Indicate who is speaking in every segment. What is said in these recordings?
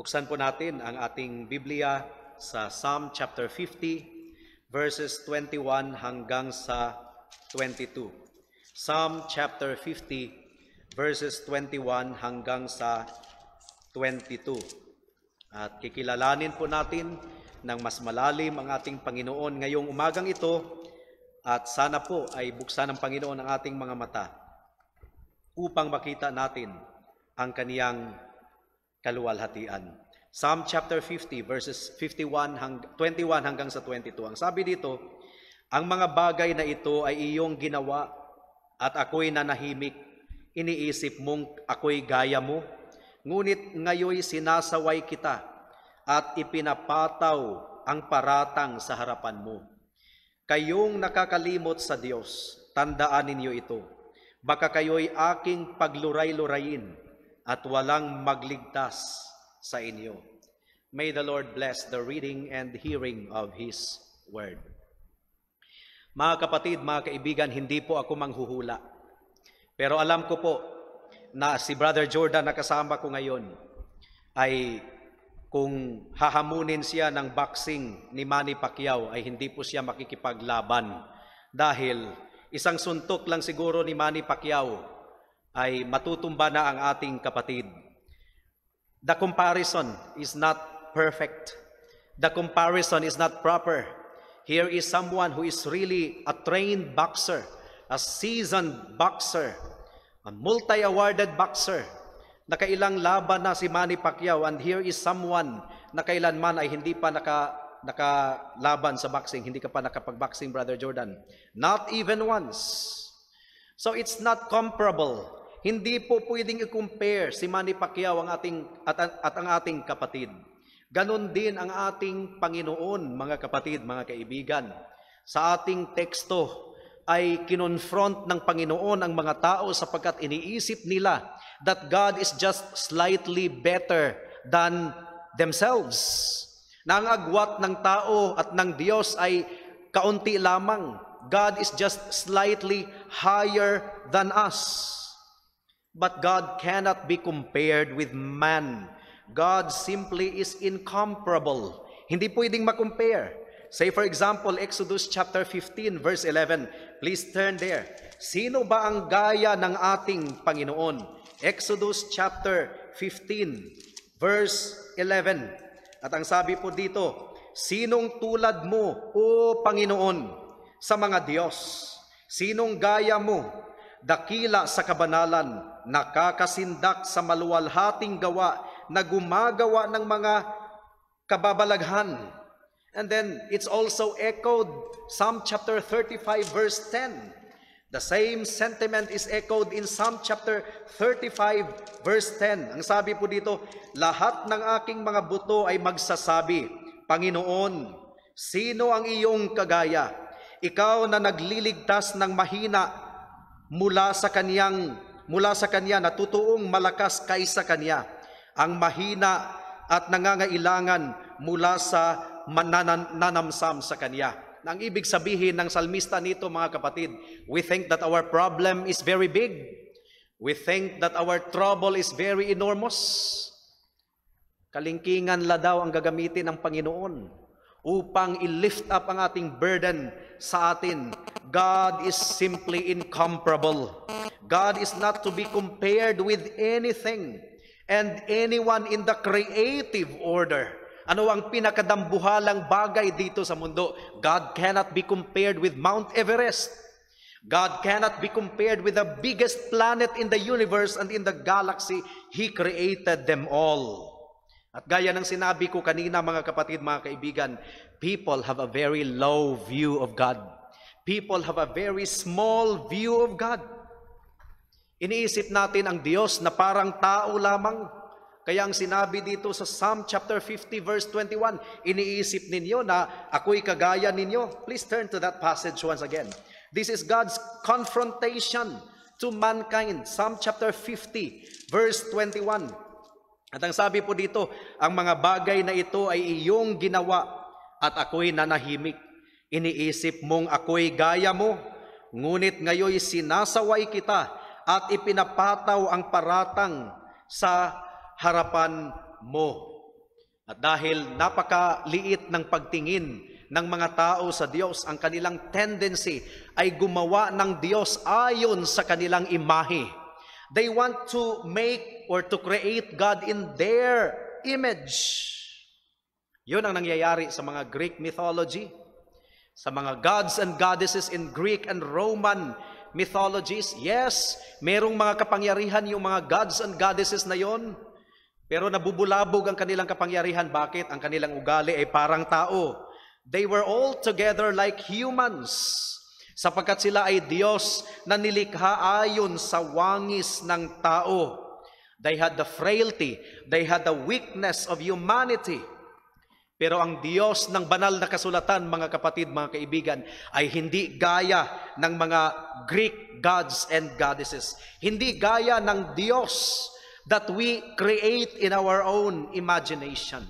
Speaker 1: Buksan po natin ang ating Biblia sa Psalm chapter 50 verses 21 hanggang sa 22. Psalm chapter 50 verses 21 hanggang sa 22. At kikilalanin po natin ng mas malalim ang ating Panginoon ngayong umagang ito at sana po ay buksan ng Panginoon ang ating mga mata upang makita natin ang kaniyang kaluwalhatian. Psalm chapter 50 verses 51 hang 21 hanggang sa 22. Ang sabi dito, ang mga bagay na ito ay iyong ginawa at ako'y nanahimik. Iniisip mong ako'y gaya mo, ngunit ngayoy sinasaway kita at ipinapataw ang paratang sa harapan mo. Kayong nakakalimot sa Diyos, tandaan ninyo ito. Baka kayo'y aking pagluray-lurayin at walang magligtas sa inyo. May the Lord bless the reading and hearing of His Word. Mga kapatid, mga kaibigan, hindi po ako manghuhula. Pero alam ko po na si Brother Jordan na kasama ko ngayon ay kung hahamunin siya ng boxing ni Manny Pacquiao ay hindi po siya makikipaglaban dahil isang suntok lang siguro ni Manny Pacquiao ay matutumba na ang ating kapatid. The comparison is not perfect. The comparison is not proper. Here is someone who is really a trained boxer, a seasoned boxer, a multi-awarded boxer, nakailang laban na si Manny Pacquiao and here is someone na kailanman ay hindi pa naka nakalaban sa boxing, hindi ka pa nakapag-boxing, Brother Jordan. Not even once. So it's not comparable hindi po pwedeng i-compare si Manny Pacquiao ang ating, at, at ang ating kapatid. Ganon din ang ating Panginoon, mga kapatid, mga kaibigan. Sa ating teksto ay kinonfront ng Panginoon ang mga tao sapagkat iniisip nila that God is just slightly better than themselves. Na ang agwat ng tao at ng Diyos ay kaunti lamang. God is just slightly higher than us. But God cannot be compared with man. God simply is incomparable. Hindi pwedeng makompare. Say for example, Exodus chapter 15 verse 11. Please turn there. Sino ba ang gaya ng ating Panginoon? Exodus chapter 15 verse 11. At ang sabi po dito, Sinong tulad mo, O Panginoon, sa mga Diyos? Sinong gaya mo, dakila sa kabanalan, nakakasindak sa maluwalhating gawa na gumagawa ng mga kababalaghan. And then it's also echoed Psalm chapter 35 verse 10. The same sentiment is echoed in Psalm chapter 35 verse 10. Ang sabi po dito, lahat ng aking mga buto ay magsasabi, Panginoon, sino ang iyong kagaya? Ikaw na nagliligtas ng mahina mula sa kaniyang mula sa Kanya na totoong malakas kaysa Kanya, ang mahina at nangangailangan mula sa mananamsam sa Kanya. Ang ibig sabihin ng salmista nito mga kapatid, we think that our problem is very big. We think that our trouble is very enormous. Kalingkingan la daw ang gagamitin ng Panginoon upang i-lift up ang ating burden sa atin. God is simply incomparable. God is not to be compared with anything and anyone in the creative order. Ano ang pinakadambuhalang bagay dito sa mundo? God cannot be compared with Mount Everest. God cannot be compared with the biggest planet in the universe and in the galaxy. He created them all. At gaya ng sinabi ko kanina mga kapatid, mga kaibigan, people have a very low view of God. People have a very small view of God. Iniisip natin ang Diyos na parang tao lamang. Kaya ang sinabi dito sa Psalm chapter 50 verse 21, iniisip ninyo na ako'y kagaya ninyo. Please turn to that passage once again. This is God's confrontation to mankind. Psalm chapter 50 verse 21. At ang sabi po dito, ang mga bagay na ito ay iyong ginawa at ako'y nanahimik. Iniisip mong ako'y gaya mo, ngunit ngayoy sinasaway kita at ipinapataw ang paratang sa harapan mo. At dahil napakaliit ng pagtingin ng mga tao sa Diyos, ang kanilang tendency ay gumawa ng Diyos ayon sa kanilang imahe. They want to make or to create God in their image. Yun ang nangyayari sa mga Greek mythology, sa mga gods and goddesses in Greek and Roman mythologies. Yes, merong mga kapangyarihan yung mga gods and goddesses na yon, pero nabubulabog ang kanilang kapangyarihan. Bakit? Ang kanilang ugali ay parang tao. They were all together like humans sapagkat sila ay Diyos na nilikha ayon sa wangis ng tao. They had the frailty, they had the weakness of humanity. Pero ang Diyos ng banal na kasulatan, mga kapatid, mga kaibigan, ay hindi gaya ng mga Greek gods and goddesses. Hindi gaya ng Diyos that we create in our own imagination.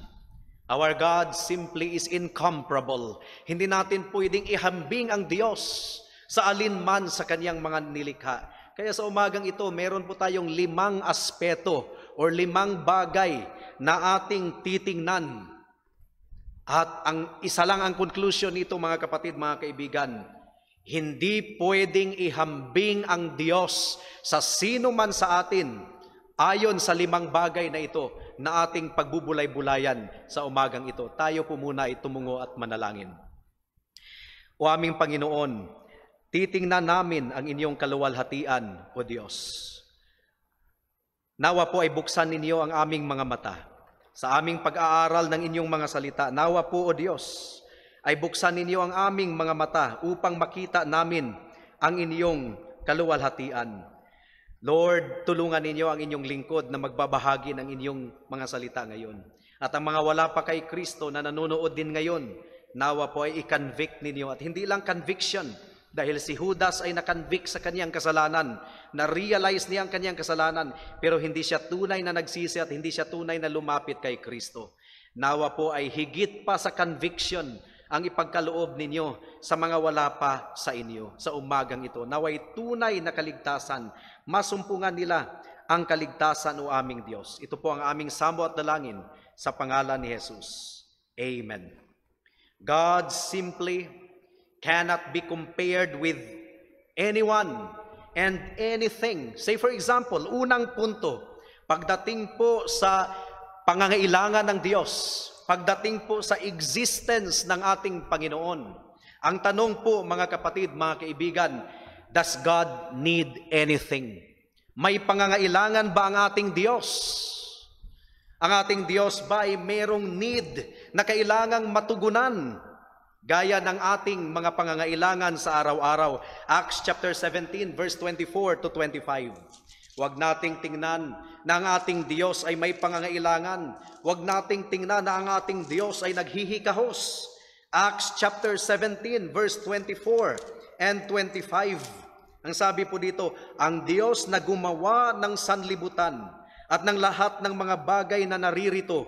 Speaker 1: Our God simply is incomparable. Hindi natin pwedeng ihambing ang Diyos sa alinman sa kanyang mga nilikha. Kaya sa umagang ito, meron po tayong limang aspeto or limang bagay na ating titingnan. At ang isa lang ang conclusion nito mga kapatid, mga kaibigan, hindi pwedeng ihambing ang Diyos sa sino man sa atin ayon sa limang bagay na ito na ating pagbubulay-bulayan sa umagang ito. Tayo po muna ay tumungo at manalangin. O aming Panginoon, Titingnan namin ang inyong kaluwalhatian, O Diyos. Nawa po ay buksan ninyo ang aming mga mata sa aming pag-aaral ng inyong mga salita. Nawa po, O Diyos, ay buksan ninyo ang aming mga mata upang makita namin ang inyong kaluwalhatian. Lord, tulungan ninyo ang inyong lingkod na magbabahagi ng inyong mga salita ngayon. At ang mga wala pa kay Kristo na nanonood din ngayon, nawa po ay i-convict ninyo. At hindi lang conviction, dahil si Judas ay nakanvik sa kaniyang kasalanan, na-realize niya ang kaniyang kasalanan, pero hindi siya tunay na nagsisi at hindi siya tunay na lumapit kay Kristo. Nawa po ay higit pa sa conviction ang ipagkaloob ninyo sa mga wala pa sa inyo sa umagang ito. Naway tunay na kaligtasan, masumpungan nila ang kaligtasan o aming Diyos. Ito po ang aming sambo at dalangin sa pangalan ni Jesus. Amen. God simply cannot be compared with anyone and anything. Say for example, unang punto, pagdating po sa pangangailangan ng Diyos, pagdating po sa existence ng ating Panginoon, ang tanong po mga kapatid, mga kaibigan, does God need anything? May pangangailangan ba ang ating Diyos? Ang ating Diyos ba ay merong need na kailangang matugunan gaya ng ating mga pangangailangan sa araw-araw. Acts chapter 17 verse 24 to 25. Huwag nating tingnan na ang ating Diyos ay may pangangailangan. Huwag nating tingnan na ang ating Diyos ay naghihikahos. Acts chapter 17 verse 24 and 25. Ang sabi po dito, ang Diyos na gumawa ng sanlibutan at ng lahat ng mga bagay na naririto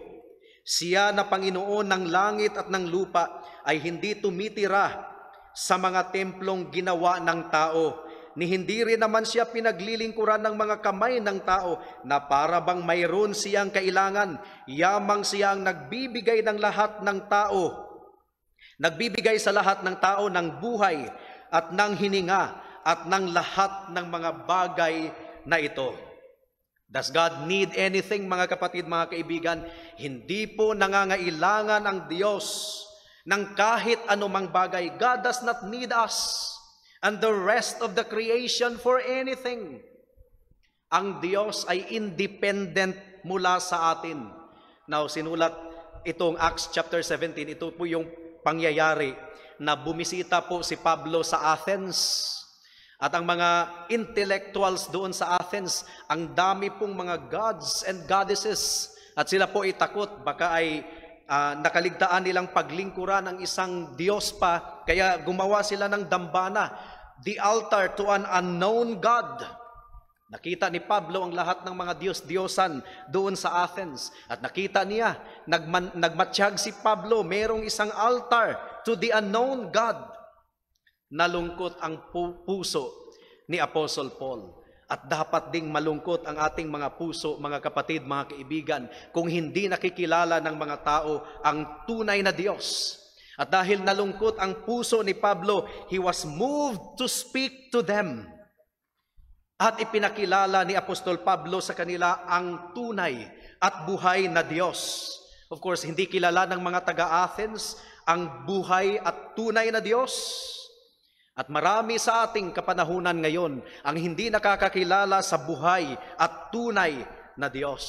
Speaker 1: siya na Panginoon ng langit at ng lupa ay hindi tumitira sa mga templong ginawa ng tao, ni hindi rin naman siya pinaglilingkuran ng mga kamay ng tao na para bang mayroon siyang kailangan, yamang siya ang nagbibigay ng lahat ng tao, nagbibigay sa lahat ng tao ng buhay at ng hininga at ng lahat ng mga bagay na ito. Does God need anything, mga kapatid, mga kaibigan? Hindi po nangangailangan ang Diyos ng kahit anumang bagay. God does not need us and the rest of the creation for anything. Ang Diyos ay independent mula sa atin. Now, sinulat itong Acts chapter 17. Ito po yung pangyayari na bumisita po si Pablo sa Athens. At ang mga intellectuals doon sa Athens, ang dami pong mga gods and goddesses. At sila po itakot, baka ay uh, nakaligtaan nilang paglingkuran ng isang Diyos pa, kaya gumawa sila ng dambana, the altar to an unknown God. Nakita ni Pablo ang lahat ng mga Diyos-Diyosan doon sa Athens. At nakita niya, nagman, nagmatsyag si Pablo, merong isang altar to the unknown God. Nalungkot ang puso ni Apostle Paul. At dapat ding malungkot ang ating mga puso, mga kapatid, mga kaibigan, kung hindi nakikilala ng mga tao ang tunay na Diyos. At dahil nalungkot ang puso ni Pablo, he was moved to speak to them. At ipinakilala ni Apostol Pablo sa kanila ang tunay at buhay na Diyos. Of course, hindi kilala ng mga taga-Athens ang buhay at tunay na Diyos. At marami sa ating kapanahunan ngayon ang hindi nakakakilala sa buhay at tunay na Diyos.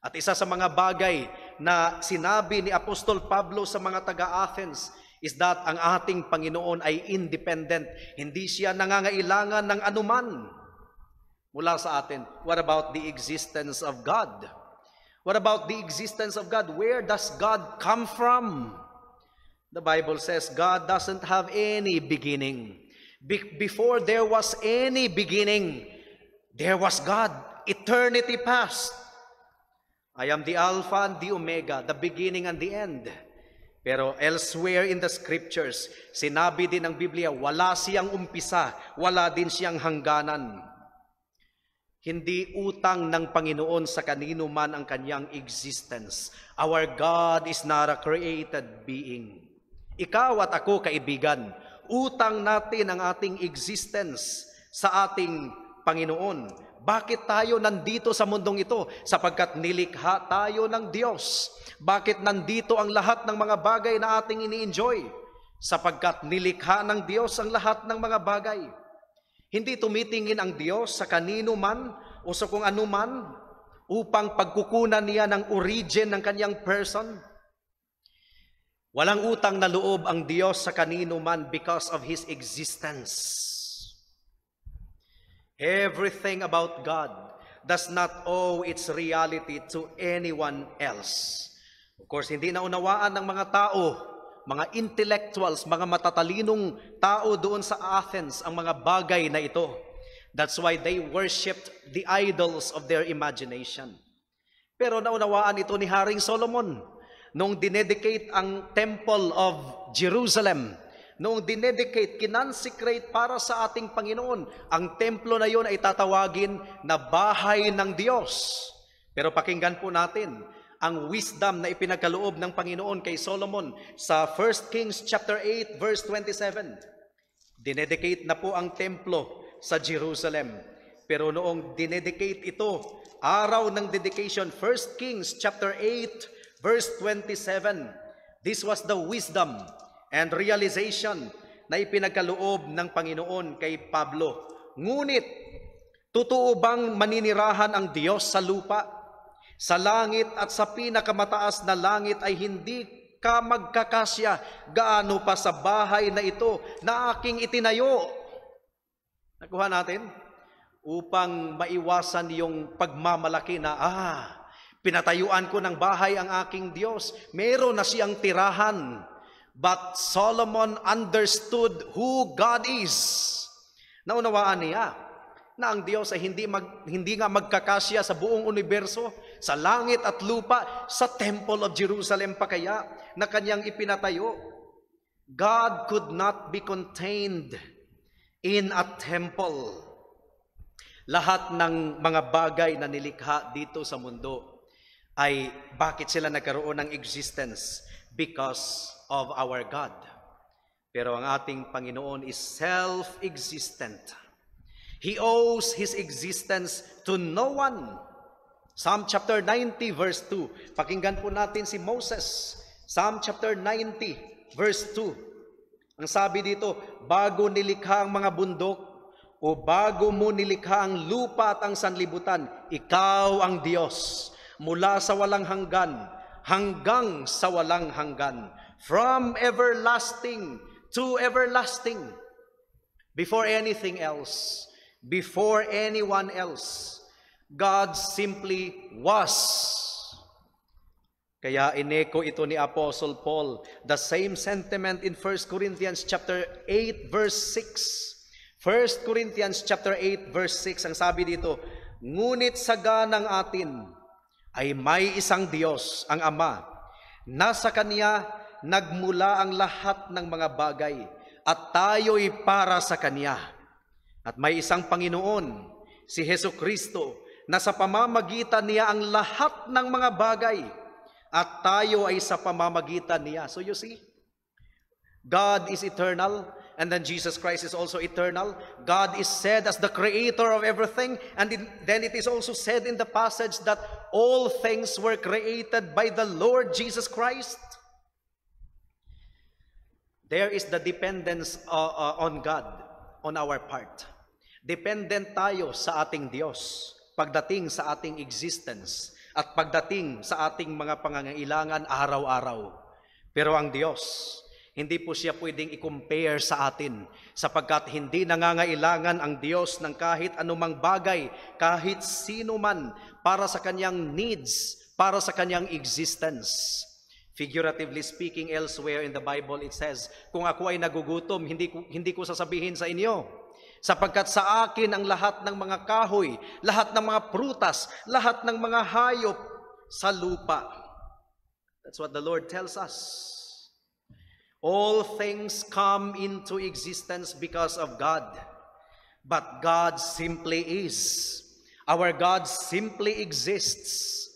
Speaker 1: At isa sa mga bagay na sinabi ni Apostol Pablo sa mga taga-Athens is that ang ating Panginoon ay independent. Hindi siya nangangailangan ng anuman mula sa atin. What about the existence of God? What about the existence of God? Where does God come from? The Bible says God doesn't have any beginning. Be- before there was any beginning, there was God. Eternity past. I am the Alpha and the Omega, the beginning and the end. Pero elsewhere in the scriptures, sinabi din ng Biblia, wala siyang umpisa, wala din siyang hangganan. Hindi utang ng Panginoon sa kanino man ang kanyang existence. Our God is not a created being. Ikaw at ako, kaibigan, utang natin ang ating existence sa ating Panginoon. Bakit tayo nandito sa mundong ito? Sapagkat nilikha tayo ng Diyos. Bakit nandito ang lahat ng mga bagay na ating ini-enjoy? Sapagkat nilikha ng Diyos ang lahat ng mga bagay. Hindi tumitingin ang Diyos sa kanino man o sa kung ano man upang pagkukunan niya ng origin ng kanyang person Walang utang na loob ang Diyos sa kanino man because of His existence. Everything about God does not owe its reality to anyone else. Of course, hindi naunawaan ng mga tao, mga intellectuals, mga matatalinong tao doon sa Athens ang mga bagay na ito. That's why they worshipped the idols of their imagination. Pero naunawaan ito ni Haring Solomon nung dinedicate ang Temple of Jerusalem, noong dinedicate, kinonsecrate para sa ating Panginoon, ang templo na yon ay tatawagin na bahay ng Diyos. Pero pakinggan po natin, ang wisdom na ipinagkaloob ng Panginoon kay Solomon sa 1 Kings chapter 8 verse 27. Dinedicate na po ang templo sa Jerusalem. Pero noong dinedicate ito, araw ng dedication, 1 Kings chapter 8 Verse 27, This was the wisdom and realization na ipinagkaloob ng Panginoon kay Pablo. Ngunit, totoo bang maninirahan ang Diyos sa lupa? Sa langit at sa pinakamataas na langit ay hindi ka magkakasya gaano pa sa bahay na ito na aking itinayo. Nakuha natin? Upang maiwasan yung pagmamalaki na, ah, Pinatayuan ko ng bahay ang aking Diyos. Meron na siyang tirahan. But Solomon understood who God is. Naunawaan niya na ang Diyos ay hindi, mag, hindi nga magkakasya sa buong universo, sa langit at lupa, sa Temple of Jerusalem pa kaya na kanyang ipinatayo. God could not be contained in a temple. Lahat ng mga bagay na nilikha dito sa mundo ay bakit sila nagkaroon ng existence? Because of our God. Pero ang ating Panginoon is self-existent. He owes His existence to no one. Psalm chapter 90 verse 2. Pakinggan po natin si Moses. Psalm chapter 90 verse 2. Ang sabi dito, bago nilikha ang mga bundok o bago mo nilikha ang lupa at ang sanlibutan, ikaw ang Diyos mula sa walang hanggan hanggang sa walang hanggan. From everlasting to everlasting. Before anything else, before anyone else, God simply was. Kaya ineko ito ni Apostle Paul, the same sentiment in 1 Corinthians chapter 8 verse 6. 1 Corinthians chapter 8 verse 6 ang sabi dito, ngunit sa ganang atin ay may isang Diyos, ang Ama. Nasa Kanya nagmula ang lahat ng mga bagay at tayo'y para sa Kanya. At may isang Panginoon, si Heso Kristo, na sa pamamagitan niya ang lahat ng mga bagay at tayo ay sa pamamagitan niya. So you see, God is eternal, And then Jesus Christ is also eternal. God is said as the creator of everything. And it, then it is also said in the passage that all things were created by the Lord Jesus Christ. There is the dependence uh, uh, on God on our part. Dependent tayo sa ating Diyos pagdating sa ating existence at pagdating sa ating mga pangangailangan araw-araw. Pero ang Diyos, hindi po siya pwedeng i-compare sa atin sapagkat hindi nangangailangan ang Diyos ng kahit anumang bagay, kahit sino man para sa kanyang needs, para sa kanyang existence. Figuratively speaking, elsewhere in the Bible it says, kung ako ay nagugutom, hindi ko, hindi ko sasabihin sa inyo sapagkat sa akin ang lahat ng mga kahoy, lahat ng mga prutas, lahat ng mga hayop sa lupa. That's what the Lord tells us. All things come into existence because of God. But God simply is. Our God simply exists.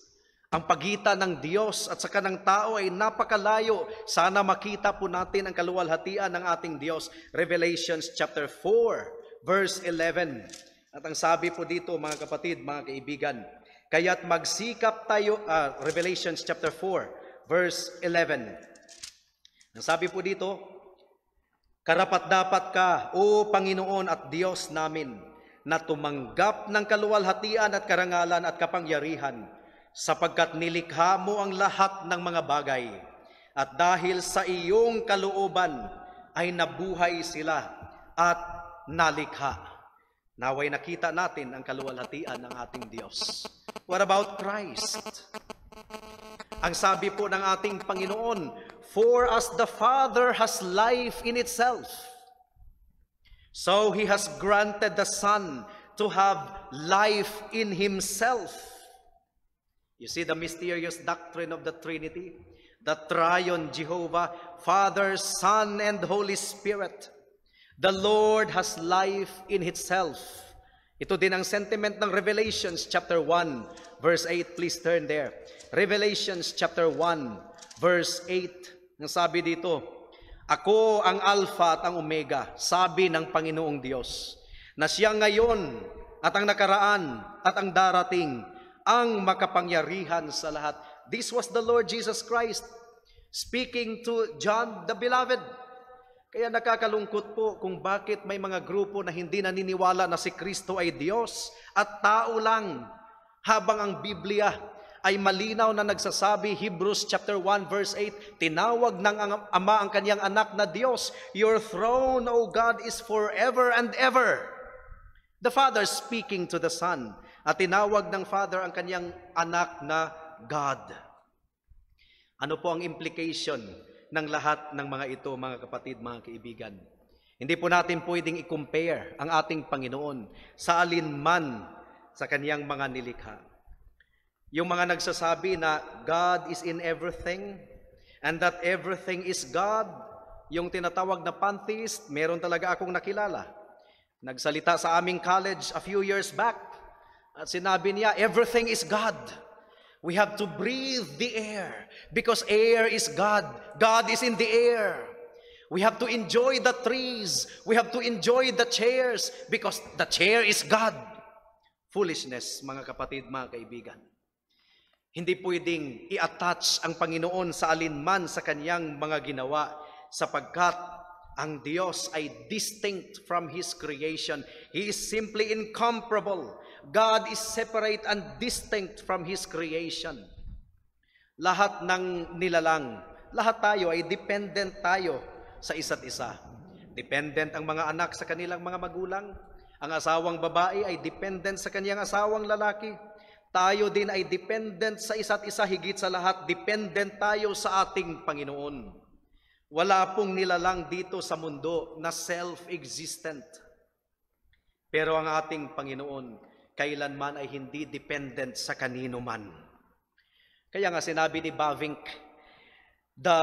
Speaker 1: Ang pagitan ng Diyos at saka ng tao ay napakalayo. Sana makita po natin ang kaluwalhatian ng ating Diyos. Revelations chapter 4, verse 11. At ang sabi po dito, mga kapatid, mga kaibigan, kaya't magsikap tayo, uh, Revelations chapter 4, verse 11. Ang sabi po dito, karapat dapat ka, O Panginoon at Diyos namin, na tumanggap ng kaluwalhatian at karangalan at kapangyarihan, sapagkat nilikha mo ang lahat ng mga bagay, at dahil sa iyong kalooban ay nabuhay sila at nalikha. Naway nakita natin ang kaluwalhatian ng ating Diyos. What about Christ? Ang sabi po ng ating Panginoon, For as the Father has life in itself, so he has granted the Son to have life in himself. You see the mysterious doctrine of the Trinity, the triune Jehovah, Father, Son, and Holy Spirit. The Lord has life in itself. Ito din ang sentiment ng Revelations chapter 1, verse 8. Please turn there. Revelations chapter 1, verse 8. Ang sabi dito, Ako ang Alpha at ang Omega, sabi ng Panginoong Diyos, na siya ngayon at ang nakaraan at ang darating, ang makapangyarihan sa lahat. This was the Lord Jesus Christ speaking to John the Beloved. Kaya nakakalungkot po kung bakit may mga grupo na hindi naniniwala na si Kristo ay Diyos at tao lang habang ang Biblia ay malinaw na nagsasabi Hebrews chapter 1 verse 8 tinawag ng ama ang kanyang anak na Diyos your throne o God is forever and ever the father speaking to the son at tinawag ng father ang kanyang anak na God ano po ang implication ng lahat ng mga ito mga kapatid mga kaibigan hindi po natin pwedeng i-compare ang ating Panginoon sa alinman sa kaniyang mga nilikha yung mga nagsasabi na God is in everything and that everything is God, yung tinatawag na pantheist, meron talaga akong nakilala. Nagsalita sa aming college a few years back at sinabi niya, everything is God. We have to breathe the air because air is God. God is in the air. We have to enjoy the trees. We have to enjoy the chairs because the chair is God. Foolishness, mga kapatid, mga kaibigan. Hindi pwedeng i-attach ang Panginoon sa alinman sa kanyang mga ginawa sapagkat ang Diyos ay distinct from His creation. He is simply incomparable. God is separate and distinct from His creation. Lahat ng nilalang, lahat tayo ay dependent tayo sa isa't isa. Dependent ang mga anak sa kanilang mga magulang. Ang asawang babae ay dependent sa kanyang asawang lalaki. Tayo din ay dependent sa isa't isa higit sa lahat. Dependent tayo sa ating Panginoon. Wala pong nilalang dito sa mundo na self-existent. Pero ang ating Panginoon, kailanman ay hindi dependent sa kanino man. Kaya nga sinabi ni Bavink, the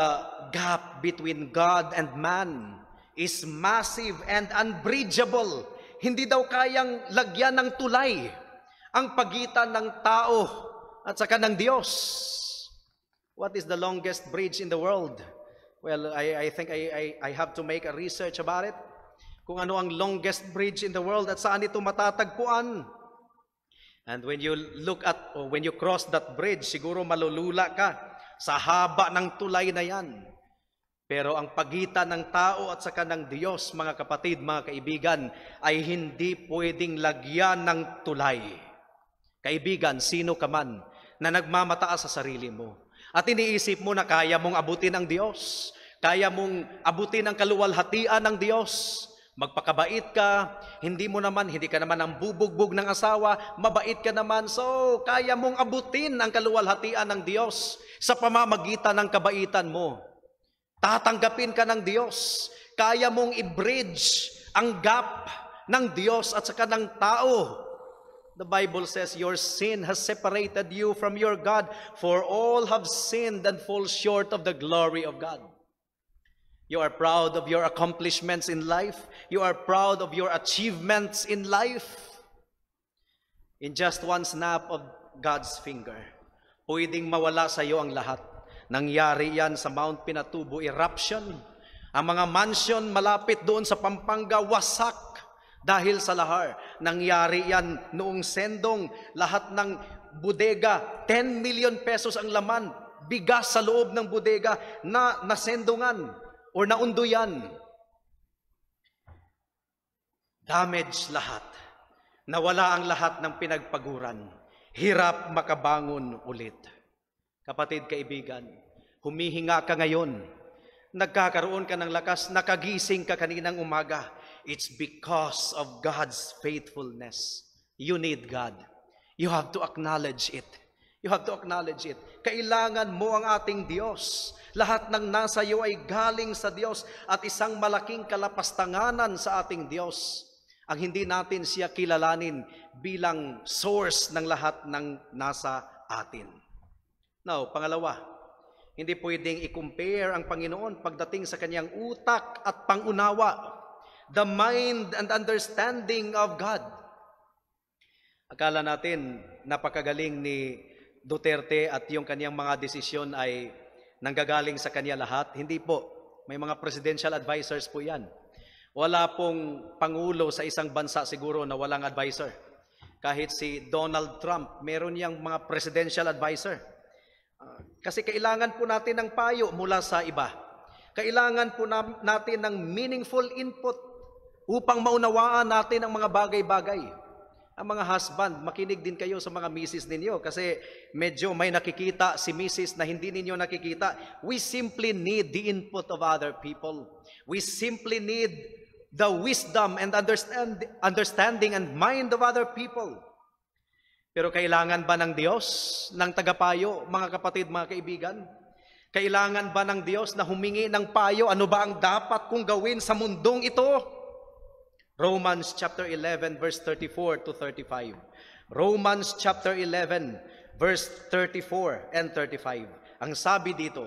Speaker 1: gap between God and man is massive and unbridgeable. Hindi daw kayang lagyan ng tulay ang pagitan ng tao at saka ng Diyos. What is the longest bridge in the world? Well, I, I think I, I, I have to make a research about it. Kung ano ang longest bridge in the world at saan ito matatagpuan. And when you look at, or when you cross that bridge, siguro malulula ka sa haba ng tulay na yan. Pero ang pagitan ng tao at saka ng Diyos, mga kapatid, mga kaibigan, ay hindi pwedeng lagyan ng tulay. Kaibigan, sino ka man na nagmamataas sa sarili mo at iniisip mo na kaya mong abutin ang Diyos, kaya mong abutin ang kaluwalhatian ng Diyos, magpakabait ka, hindi mo naman, hindi ka naman ang bubugbog ng asawa, mabait ka naman, so kaya mong abutin ang kaluwalhatian ng Diyos sa pamamagitan ng kabaitan mo. Tatanggapin ka ng Diyos, kaya mong i-bridge ang gap ng Diyos at saka ng tao The Bible says, Your sin has separated you from your God, for all have sinned and fall short of the glory of God. You are proud of your accomplishments in life. You are proud of your achievements in life. In just one snap of God's finger, pwedeng mawala sa iyo ang lahat. Nangyari yan sa Mount Pinatubo eruption. Ang mga mansion malapit doon sa Pampanga, wasak. Dahil sa lahar, nangyari yan noong sendong, lahat ng bodega, 10 million pesos ang laman, bigas sa loob ng bodega na nasendongan or naunduyan. Damage lahat. Nawala ang lahat ng pinagpaguran. Hirap makabangon ulit. Kapatid, kaibigan, humihinga ka ngayon. Nagkakaroon ka ng lakas, nakagising ka kaninang umaga It's because of God's faithfulness. You need God. You have to acknowledge it. You have to acknowledge it. Kailangan mo ang ating Diyos. Lahat ng nasa iyo ay galing sa Diyos at isang malaking kalapastanganan sa ating Diyos ang hindi natin siya kilalanin bilang source ng lahat ng nasa atin. Now, pangalawa, hindi pwedeng i-compare ang Panginoon pagdating sa kanyang utak at pangunawa the mind and understanding of God. Akala natin napakagaling ni Duterte at yung kaniyang mga desisyon ay nanggagaling sa kanya lahat. Hindi po. May mga presidential advisors po yan. Wala pong pangulo sa isang bansa siguro na walang advisor. Kahit si Donald Trump, meron niyang mga presidential advisor. Ah, kasi kailangan po natin ng payo mula sa iba. Kailangan po natin ng meaningful input upang maunawaan natin ang mga bagay-bagay. Ang mga husband, makinig din kayo sa mga misis ninyo kasi medyo may nakikita si misis na hindi ninyo nakikita. We simply need the input of other people. We simply need the wisdom and understand, understanding and mind of other people. Pero kailangan ba ng Diyos, ng tagapayo, mga kapatid, mga kaibigan? Kailangan ba ng Diyos na humingi ng payo? Ano ba ang dapat kong gawin sa mundong ito? Romans chapter 11 verse 34 to 35. Romans chapter 11 verse 34 and 35. Ang sabi dito,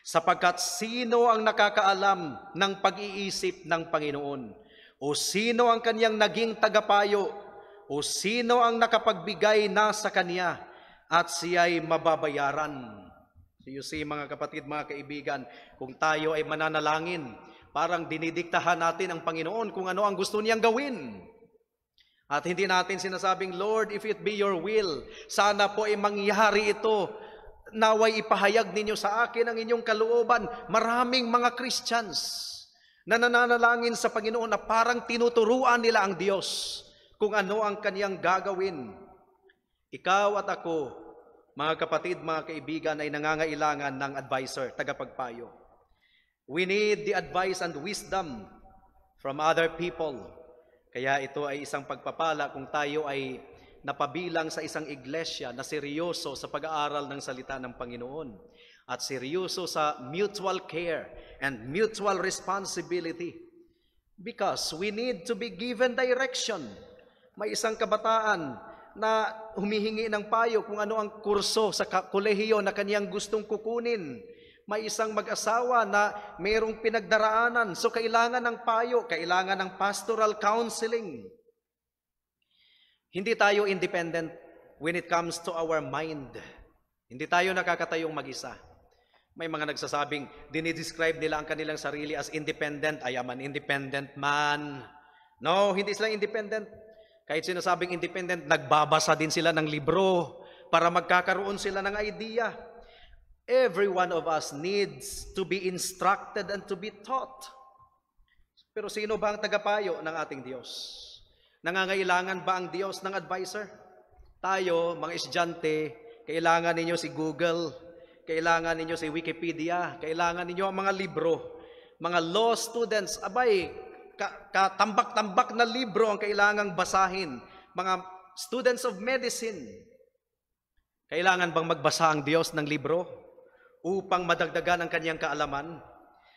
Speaker 1: sapagkat sino ang nakakaalam ng pag-iisip ng Panginoon? O sino ang kanyang naging tagapayo? O sino ang nakapagbigay na sa kanya? At siya'y mababayaran. So you see mga kapatid, mga kaibigan, kung tayo ay mananalangin, Parang dinidiktahan natin ang Panginoon kung ano ang gusto niyang gawin. At hindi natin sinasabing, Lord, if it be your will, sana po ay mangyari ito. Naway ipahayag ninyo sa akin ang inyong kalooban. Maraming mga Christians na nananalangin sa Panginoon na parang tinuturuan nila ang Diyos kung ano ang kaniyang gagawin. Ikaw at ako, mga kapatid, mga kaibigan, ay nangangailangan ng advisor, tagapagpayo. We need the advice and wisdom from other people. Kaya ito ay isang pagpapala kung tayo ay napabilang sa isang iglesia na seryoso sa pag-aaral ng salita ng Panginoon at seryoso sa mutual care and mutual responsibility because we need to be given direction. May isang kabataan na humihingi ng payo kung ano ang kurso sa kolehiyo na kaniyang gustong kukunin may isang mag-asawa na mayroong pinagdaraanan. So kailangan ng payo, kailangan ng pastoral counseling. Hindi tayo independent when it comes to our mind. Hindi tayo nakakatayong mag-isa. May mga nagsasabing, dinidescribe nila ang kanilang sarili as independent. I am an independent man. No, hindi sila independent. Kahit sinasabing independent, nagbabasa din sila ng libro para magkakaroon sila ng idea. Every one of us needs to be instructed and to be taught. Pero sino ba ang tagapayo ng ating Diyos? Nangangailangan ba ang Diyos ng advisor? Tayo, mga estudyante, kailangan ninyo si Google, kailangan ninyo si Wikipedia, kailangan ninyo ang mga libro. Mga law students, abay, katambak-tambak na libro ang kailangang basahin. Mga students of medicine, kailangan bang magbasa ang Diyos ng libro? upang madagdagan ang kanyang kaalaman?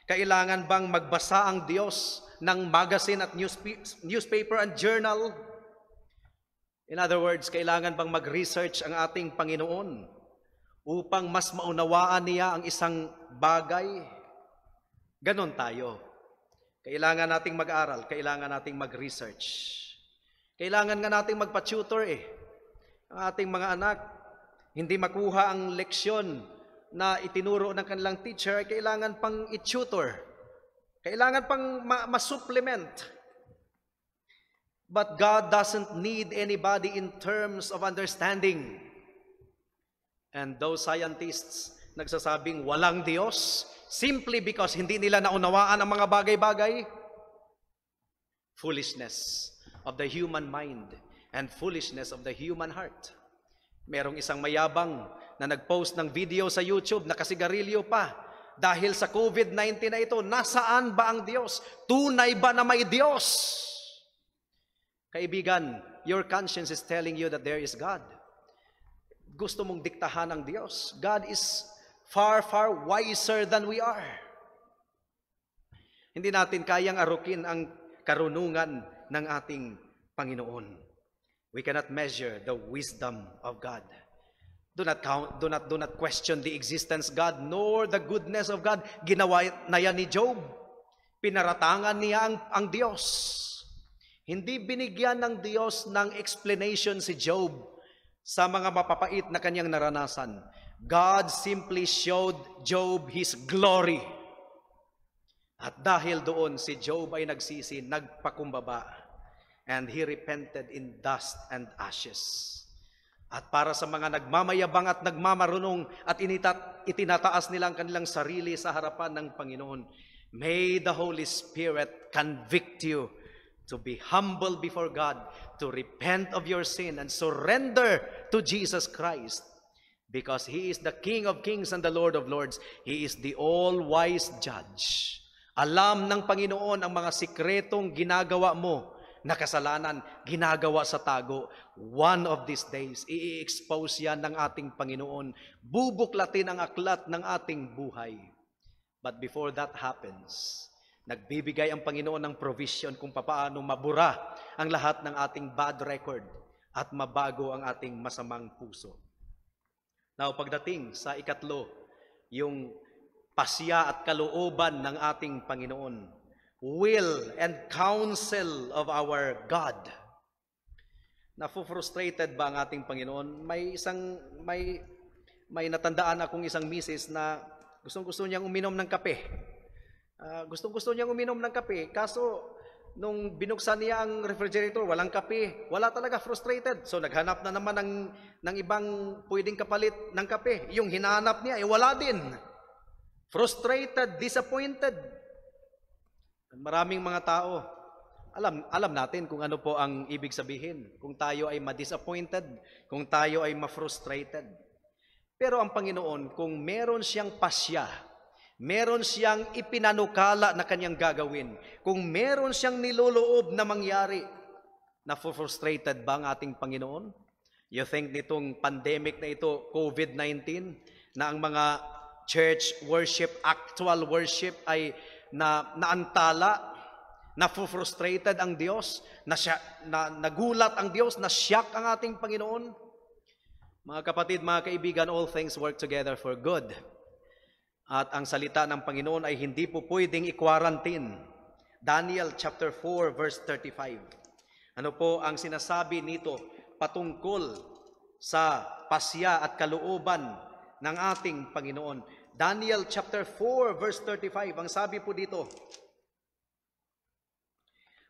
Speaker 1: Kailangan bang magbasa ang Diyos ng magazine at newspaper and journal? In other words, kailangan bang mag-research ang ating Panginoon upang mas maunawaan niya ang isang bagay? Ganon tayo. Kailangan nating mag-aral, kailangan nating mag-research. Kailangan nga nating magpa-tutor eh. Ang ating mga anak, hindi makuha ang leksyon na itinuro ng kanilang teacher ay kailangan pang i-tutor. Kailangan pang ma-supplement. But God doesn't need anybody in terms of understanding. And those scientists nagsasabing walang Diyos simply because hindi nila naunawaan ang mga bagay-bagay, foolishness of the human mind and foolishness of the human heart. Merong isang mayabang na nag-post ng video sa YouTube, nakasigarilyo pa. Dahil sa COVID-19 na ito, nasaan ba ang Diyos? Tunay ba na may Diyos? Kaibigan, your conscience is telling you that there is God. Gusto mong diktahan ang Diyos. God is far, far wiser than we are. Hindi natin kayang arukin ang karunungan ng ating Panginoon. We cannot measure the wisdom of God. Do not count, do not, do not question the existence God nor the goodness of God. Ginawa na yan ni Job. Pinaratangan niya ang, ang Diyos. Hindi binigyan ng Diyos ng explanation si Job sa mga mapapait na kanyang naranasan. God simply showed Job His glory. At dahil doon, si Job ay nagsisi, nagpakumbaba, and he repented in dust and ashes. At para sa mga nagmamayabang at nagmamarunong at initat, itinataas nila ang kanilang sarili sa harapan ng Panginoon, may the Holy Spirit convict you to be humble before God, to repent of your sin and surrender to Jesus Christ because He is the King of kings and the Lord of lords. He is the all-wise judge. Alam ng Panginoon ang mga sikretong ginagawa mo na kasalanan ginagawa sa tago. One of these days, i-expose yan ng ating Panginoon. Bubuklatin ang aklat ng ating buhay. But before that happens, nagbibigay ang Panginoon ng provision kung paano mabura ang lahat ng ating bad record at mabago ang ating masamang puso. Now, pagdating sa ikatlo, yung pasya at kalooban ng ating Panginoon, will and counsel of our God. Nafo-frustrated ba ang ating Panginoon? May isang may may natandaan akong isang misis na gustong-gusto niyang uminom ng kape. Uh, gustong-gusto niyang uminom ng kape kaso nung binuksan niya ang refrigerator, walang kape, wala talaga frustrated. So naghanap na naman ng ng ibang pwedeng kapalit ng kape. Yung hinahanap niya ay eh, wala din. Frustrated, disappointed. Maraming mga tao, alam, alam natin kung ano po ang ibig sabihin, kung tayo ay ma-disappointed, kung tayo ay ma-frustrated. Pero ang Panginoon, kung meron siyang pasya, meron siyang ipinanukala na kanyang gagawin, kung meron siyang niloloob na mangyari, na frustrated ba ang ating Panginoon? You think nitong pandemic na ito, COVID-19, na ang mga church worship, actual worship ay na naantala, na frustrated ang Diyos, na, siya, na nagulat ang Diyos, na shock ang ating Panginoon. Mga kapatid, mga kaibigan, all things work together for good. At ang salita ng Panginoon ay hindi po pwedeng i-quarantine. Daniel chapter 4 verse 35. Ano po ang sinasabi nito patungkol sa pasya at kalooban ng ating Panginoon? Daniel chapter 4 verse 35, ang sabi po dito,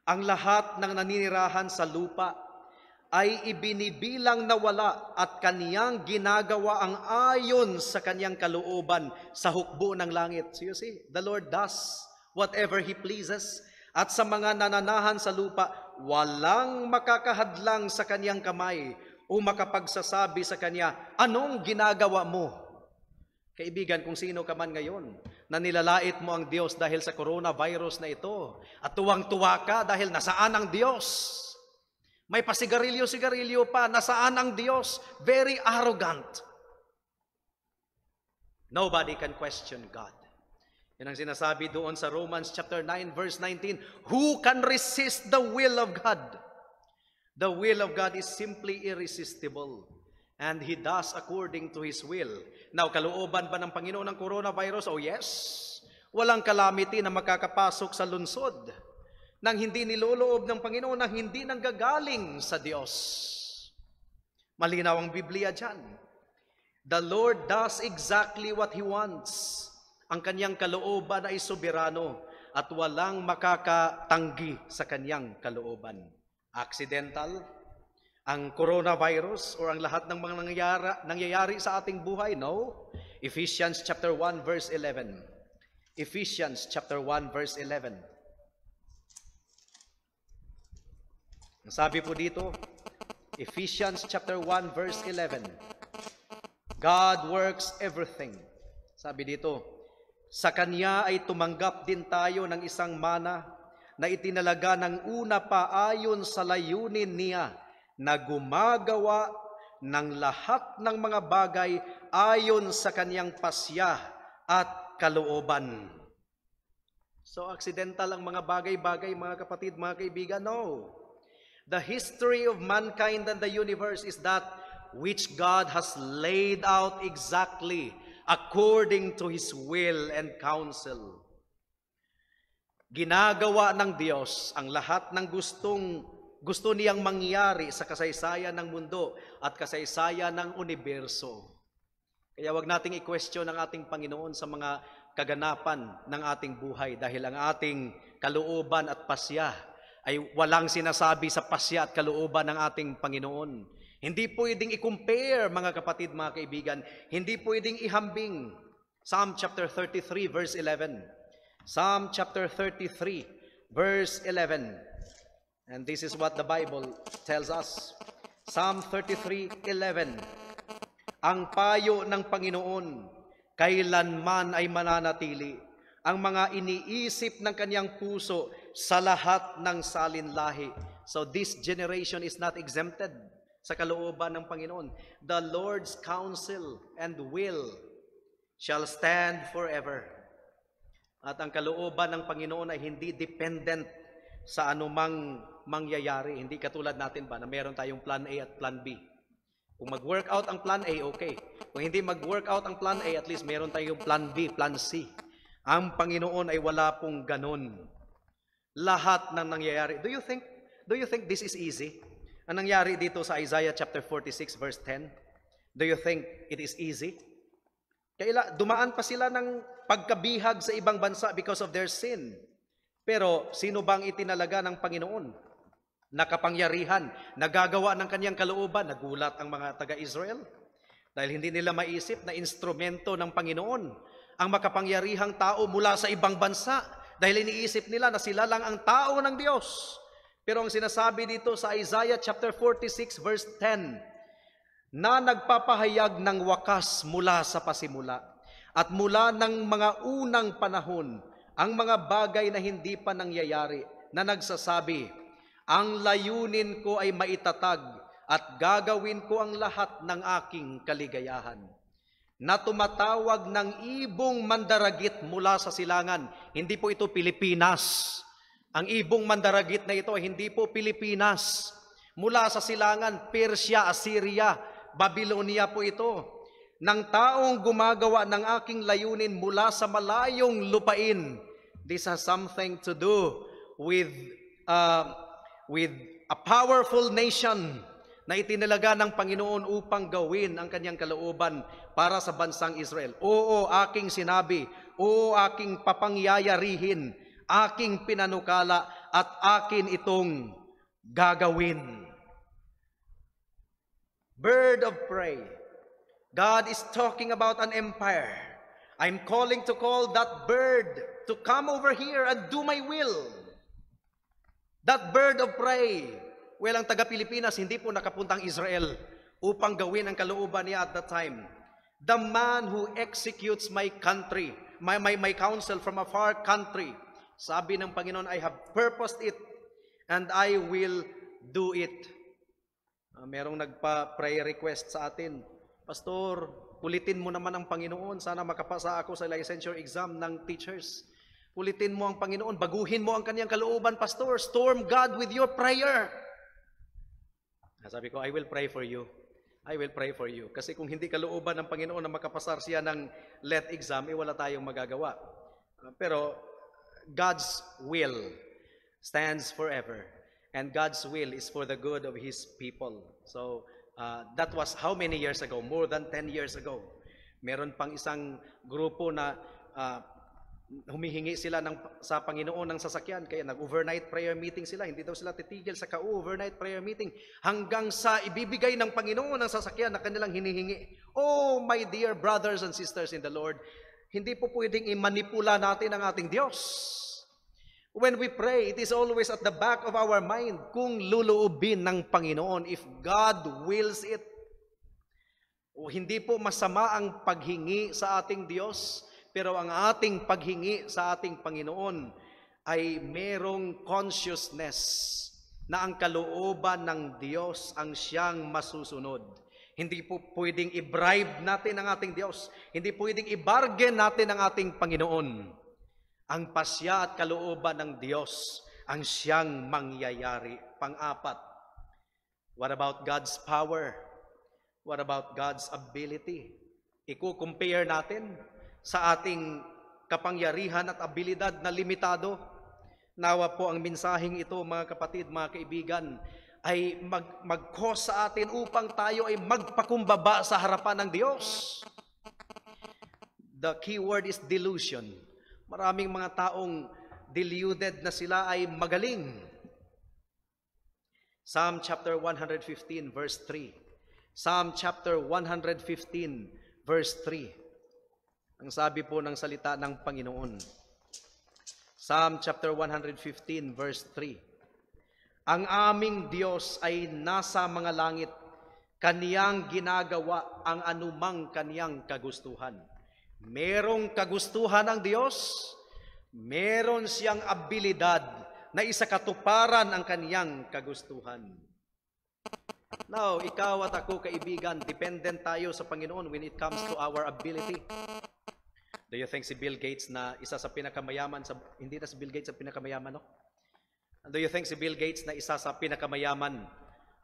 Speaker 1: Ang lahat ng naninirahan sa lupa ay ibinibilang nawala at kaniyang ginagawa ang ayon sa kaniyang kalooban sa hukbo ng langit. So you see, the Lord does whatever He pleases. At sa mga nananahan sa lupa, walang makakahadlang sa kaniyang kamay o makapagsasabi sa kanya, anong ginagawa mo? Kaibigan, kung sino ka man ngayon na nilalait mo ang Diyos dahil sa coronavirus na ito at tuwang-tuwa ka dahil nasaan ang Diyos? May pasigarilyo-sigarilyo pa, nasaan ang Diyos? Very arrogant. Nobody can question God. Yan ang sinasabi doon sa Romans chapter 9 verse 19, Who can resist the will of God? The will of God is simply irresistible and He does according to His will. Now, kalooban ba ng Panginoon ng coronavirus? Oh yes! Walang calamity na makakapasok sa lunsod nang hindi niloloob ng Panginoon na hindi nanggagaling sa Diyos. Malinaw ang Biblia dyan. The Lord does exactly what He wants. Ang kanyang kalooban ay soberano at walang makakatanggi sa kanyang kalooban. Accidental? ang coronavirus or ang lahat ng mga nangyayari, nangyayari sa ating buhay. No? Ephesians chapter 1 verse 11. Ephesians chapter 1 verse 11. Ang sabi po dito, Ephesians chapter 1 verse 11. God works everything. Sabi dito, sa kanya ay tumanggap din tayo ng isang mana na itinalaga ng una pa ayon sa layunin niya na gumagawa ng lahat ng mga bagay ayon sa kaniyang pasya at kalooban. So accidental ang mga bagay-bagay mga kapatid, mga kaibigan, no. The history of mankind and the universe is that which God has laid out exactly according to His will and counsel. Ginagawa ng Diyos ang lahat ng gustong gusto niyang mangyari sa kasaysayan ng mundo at kasaysayan ng universo. Kaya wag nating i-question ang ating Panginoon sa mga kaganapan ng ating buhay dahil ang ating kalooban at pasya ay walang sinasabi sa pasya at kalooban ng ating Panginoon. Hindi pwedeng i-compare mga kapatid, mga kaibigan. Hindi pwedeng ihambing. Psalm chapter 33 verse 11. Psalm chapter 33 verse 11. And this is what the Bible tells us. Psalm 33:11. Ang payo ng Panginoon kailanman ay mananatili. Ang mga iniisip ng kanyang puso sa lahat ng salinlahi. So this generation is not exempted sa kalooban ng Panginoon. The Lord's counsel and will shall stand forever. At ang kalooban ng Panginoon ay hindi dependent sa anumang mangyayari. Hindi katulad natin ba na meron tayong plan A at plan B. Kung mag-workout ang plan A, okay. Kung hindi mag-workout ang plan A, at least meron tayong plan B, plan C. Ang Panginoon ay wala pong ganon. Lahat ng nangyayari. Do you think do you think this is easy? Ang nangyari dito sa Isaiah chapter 46 verse 10, do you think it is easy? Kaila, dumaan pa sila ng pagkabihag sa ibang bansa because of their sin. Pero sino bang itinalaga ng Panginoon? Nakapangyarihan, nagagawa ng kanyang kalooban, nagulat ang mga taga-Israel dahil hindi nila maisip na instrumento ng Panginoon ang makapangyarihang tao mula sa ibang bansa dahil iniisip nila na sila lang ang tao ng Diyos. Pero ang sinasabi dito sa Isaiah chapter 46 verse 10 na nagpapahayag ng wakas mula sa pasimula at mula ng mga unang panahon ang mga bagay na hindi pa nangyayari na nagsasabi, ang layunin ko ay maitatag at gagawin ko ang lahat ng aking kaligayahan. Na tumatawag ng ibong mandaragit mula sa silangan. Hindi po ito Pilipinas. Ang ibong mandaragit na ito ay hindi po Pilipinas. Mula sa silangan, Persia, Assyria, Babylonia po ito Nang taong gumagawa ng aking layunin mula sa malayong lupain This has something to do with, uh, with a powerful nation na itinalaga ng Panginoon upang gawin ang kanyang kalooban para sa bansang Israel. Oo, aking sinabi, oo, aking papangyayarihin, aking pinanukala at akin itong gagawin. Bird of prey. God is talking about an empire. I'm calling to call that bird to come over here and do my will. That bird of prey. Well, ang taga-Pilipinas hindi po nakapuntang Israel upang gawin ang kalooban niya at that time. The man who executes my country, my, my, my counsel from a far country, sabi ng Panginoon, I have purposed it and I will do it. Uh, merong nagpa pray request sa atin. Pastor, Ulitin mo naman ang Panginoon. Sana makapasa ako sa licensure exam ng teachers. Ulitin mo ang Panginoon. Baguhin mo ang kaniyang kalooban, Pastor. Storm God with your prayer. Sabi ko, I will pray for you. I will pray for you. Kasi kung hindi kalooban ng Panginoon na makapasar siya ng let exam, eh wala tayong magagawa. Pero God's will stands forever. And God's will is for the good of His people. So, Uh, that was how many years ago? More than 10 years ago. Meron pang isang grupo na uh, humihingi sila ng, sa Panginoon ng sasakyan, kaya nag-overnight prayer meeting sila, hindi daw sila titigil sa ka-overnight prayer meeting hanggang sa ibibigay ng Panginoon ng sasakyan na kanilang hinihingi. Oh, my dear brothers and sisters in the Lord, hindi po pwedeng imanipula natin ang ating Diyos. When we pray, it is always at the back of our mind kung luluubin ng Panginoon, if God wills it. O hindi po masama ang paghingi sa ating Diyos, pero ang ating paghingi sa ating Panginoon ay merong consciousness na ang kalooban ng Diyos ang siyang masusunod. Hindi po pwedeng i-bribe natin ang ating Diyos. Hindi pwedeng i-bargain natin ang ating Panginoon ang pasya at kalooban ng Diyos ang siyang mangyayari. Pang-apat, what about God's power? What about God's ability? Iku-compare natin sa ating kapangyarihan at abilidad na limitado. Nawa po ang mensaheng ito, mga kapatid, mga kaibigan, ay mag mag sa atin upang tayo ay magpakumbaba sa harapan ng Diyos. The key word is delusion. Maraming mga taong deluded na sila ay magaling. Psalm chapter 115 verse 3. Psalm chapter 115 verse 3. Ang sabi po ng salita ng Panginoon. Psalm chapter 115 verse 3. Ang aming Diyos ay nasa mga langit, kaniyang ginagawa ang anumang kaniyang kagustuhan. Merong kagustuhan ng Diyos, meron siyang abilidad na isakatuparan ang kaniyang kagustuhan. Now, ikaw at ako, kaibigan, dependent tayo sa Panginoon when it comes to our ability. Do you think si Bill Gates na isa sa pinakamayaman, sa, hindi na si Bill Gates ang pinakamayaman, no? do you think si Bill Gates na isa sa pinakamayaman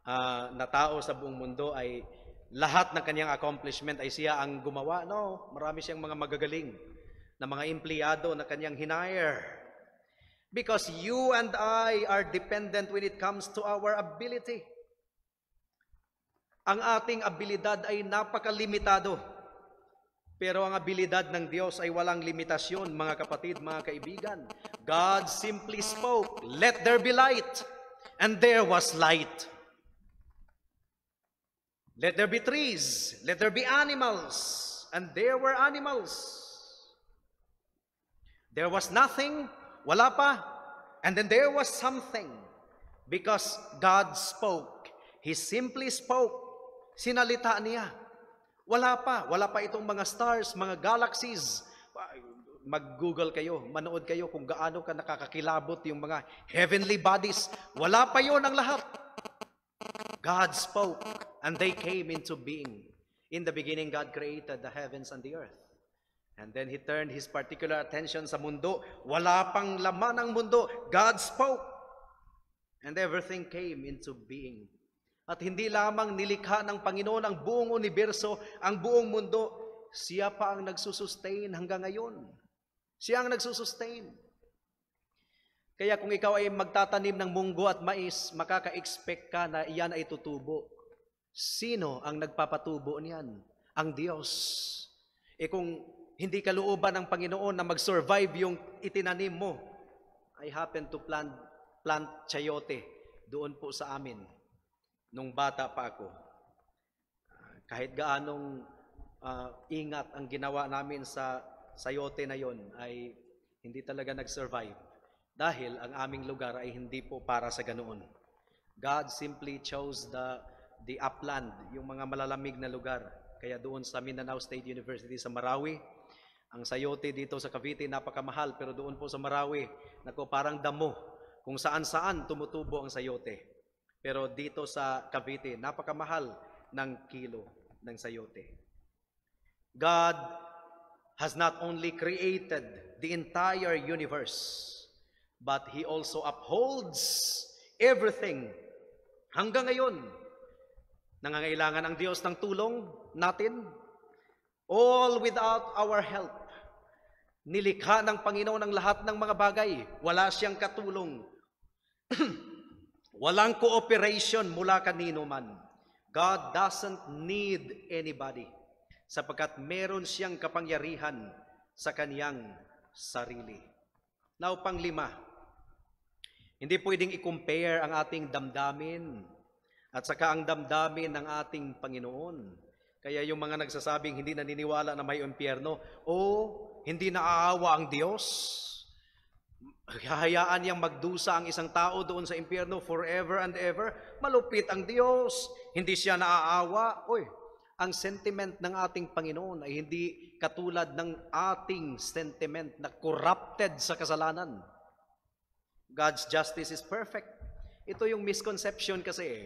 Speaker 1: uh, na tao sa buong mundo ay lahat ng kanyang accomplishment ay siya ang gumawa. No, marami siyang mga magagaling na mga empleyado na kanyang hinire. Because you and I are dependent when it comes to our ability. Ang ating abilidad ay napakalimitado. Pero ang abilidad ng Diyos ay walang limitasyon, mga kapatid, mga kaibigan. God simply spoke, let there be light. And there was light. Let there be trees, let there be animals, and there were animals. There was nothing, wala pa, and then there was something. Because God spoke. He simply spoke. Sinalita niya. Wala pa. Wala pa itong mga stars, mga galaxies. Mag-Google kayo, manood kayo kung gaano ka nakakakilabot yung mga heavenly bodies. Wala pa yon ang lahat. God spoke and they came into being. In the beginning, God created the heavens and the earth. And then He turned His particular attention sa mundo. Wala pang laman ang mundo. God spoke. And everything came into being. At hindi lamang nilikha ng Panginoon ang buong universo, ang buong mundo. Siya pa ang nagsusustain hanggang ngayon. Siya ang nagsusustain. Kaya kung ikaw ay magtatanim ng munggo at mais, makaka-expect ka na iyan ay tutubo. Sino ang nagpapatubo niyan? Ang Diyos. E kung hindi kalooban ng Panginoon na mag-survive yung itinanim mo, I happen to plant, plant chayote doon po sa amin nung bata pa ako. Kahit gaanong uh, ingat ang ginawa namin sa sayote na yon ay hindi talaga nag-survive dahil ang aming lugar ay hindi po para sa ganoon. God simply chose the the upland, yung mga malalamig na lugar. Kaya doon sa Mindanao State University sa Marawi, ang sayote dito sa Cavite napakamahal pero doon po sa Marawi, nako parang damo kung saan-saan tumutubo ang sayote. Pero dito sa Cavite, napakamahal ng kilo ng sayote. God has not only created the entire universe, but He also upholds everything. Hanggang ngayon, Nangangailangan ang Diyos ng tulong natin. All without our help. Nilikha ng Panginoon ang lahat ng mga bagay. Wala siyang katulong. Walang cooperation mula kanino man. God doesn't need anybody sapagkat meron siyang kapangyarihan sa kaniyang sarili. Now, panglima, hindi pwedeng i-compare ang ating damdamin at saka ang damdamin ng ating Panginoon. Kaya yung mga nagsasabing hindi naniniwala na may impyerno o hindi naaawa ang Diyos, hayaan niyang magdusa ang isang tao doon sa impyerno forever and ever, malupit ang Diyos, hindi siya naaawa. Uy, ang sentiment ng ating Panginoon ay hindi katulad ng ating sentiment na corrupted sa kasalanan. God's justice is perfect. Ito yung misconception kasi eh.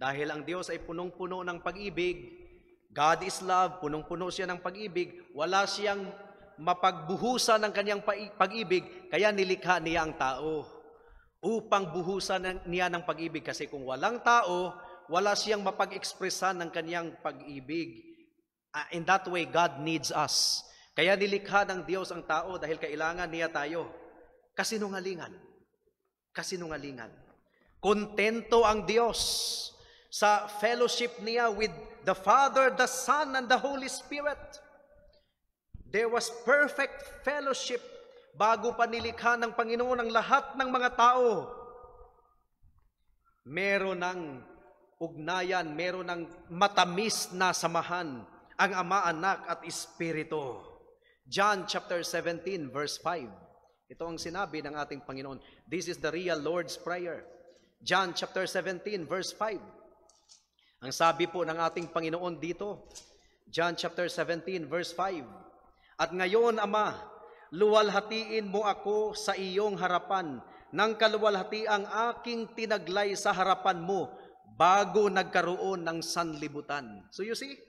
Speaker 1: Dahil ang Diyos ay punong-puno ng pag-ibig, God is love, punong-puno siya ng pag-ibig, wala siyang mapagbuhusan ng kanyang pag-ibig, kaya nilikha niya ang tao upang buhusan niya ng pag-ibig. Kasi kung walang tao, wala siyang mapag-expressan ng kanyang pag-ibig. Ah, in that way, God needs us. Kaya nilikha ng Diyos ang tao dahil kailangan niya tayo. Kasinungalingan. Kasinungalingan. Kontento ang Diyos sa fellowship niya with the Father, the Son, and the Holy Spirit. There was perfect fellowship bago pa nilikha ng Panginoon ang lahat ng mga tao. Meron ng ugnayan, meron ng matamis na samahan ang Ama, Anak at Espiritu. John chapter 17 verse 5. Ito ang sinabi ng ating Panginoon. This is the real Lord's Prayer. John chapter 17 verse 5. Ang sabi po ng ating Panginoon dito, John chapter 17 verse 5. At ngayon, Ama, luwalhatiin mo ako sa iyong harapan nang kaluwalhati ang aking tinaglay sa harapan mo bago nagkaroon ng sanlibutan. So you see,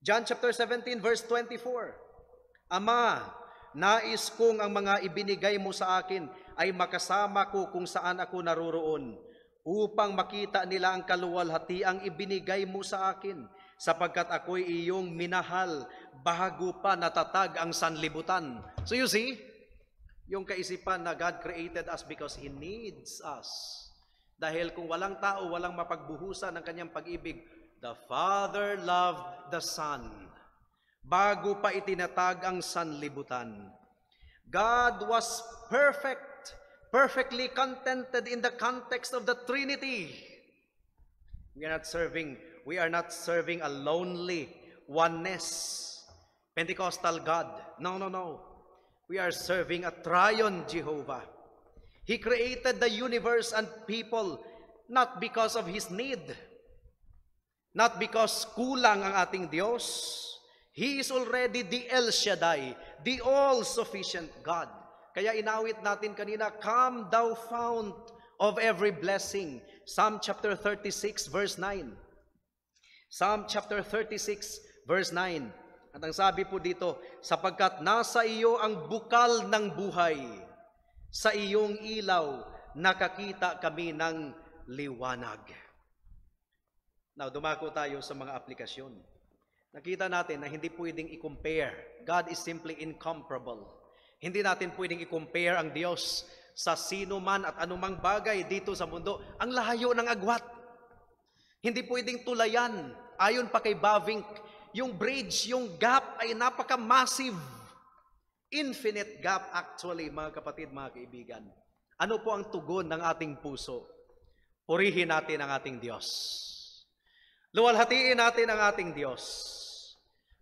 Speaker 1: John chapter 17 verse 24. Ama, nais kong ang mga ibinigay mo sa akin ay makasama ko kung saan ako naroroon upang makita nila ang kaluwalhati ang ibinigay mo sa akin, sapagkat ako'y iyong minahal bago pa natatag ang sanlibutan. So you see, yung kaisipan na God created us because He needs us. Dahil kung walang tao, walang mapagbuhusan ng kanyang pag-ibig, the Father loved the Son bago pa itinatag ang sanlibutan. God was perfect perfectly contented in the context of the Trinity. We are not serving, we are not serving a lonely oneness, Pentecostal God. No, no, no. We are serving a triune Jehovah. He created the universe and people not because of His need, not because kulang ang ating Dios. He is already the El Shaddai, the all-sufficient God. Kaya inawit natin kanina, Come thou fount of every blessing. Psalm chapter 36 verse 9. Psalm chapter 36 verse 9. At ang sabi po dito, sapagkat nasa iyo ang bukal ng buhay, sa iyong ilaw nakakita kami ng liwanag. Now, dumako tayo sa mga aplikasyon. Nakita natin na hindi pwedeng i-compare. God is simply incomparable. Hindi natin pwedeng i-compare ang Diyos sa sino man at anumang bagay dito sa mundo. Ang layo ng agwat. Hindi pwedeng tulayan. Ayon pa kay Bavink, yung bridge, yung gap ay napaka-massive. Infinite gap actually, mga kapatid, mga kaibigan. Ano po ang tugon ng ating puso? Purihin natin ang ating Diyos. Luwalhatiin natin ang ating Diyos.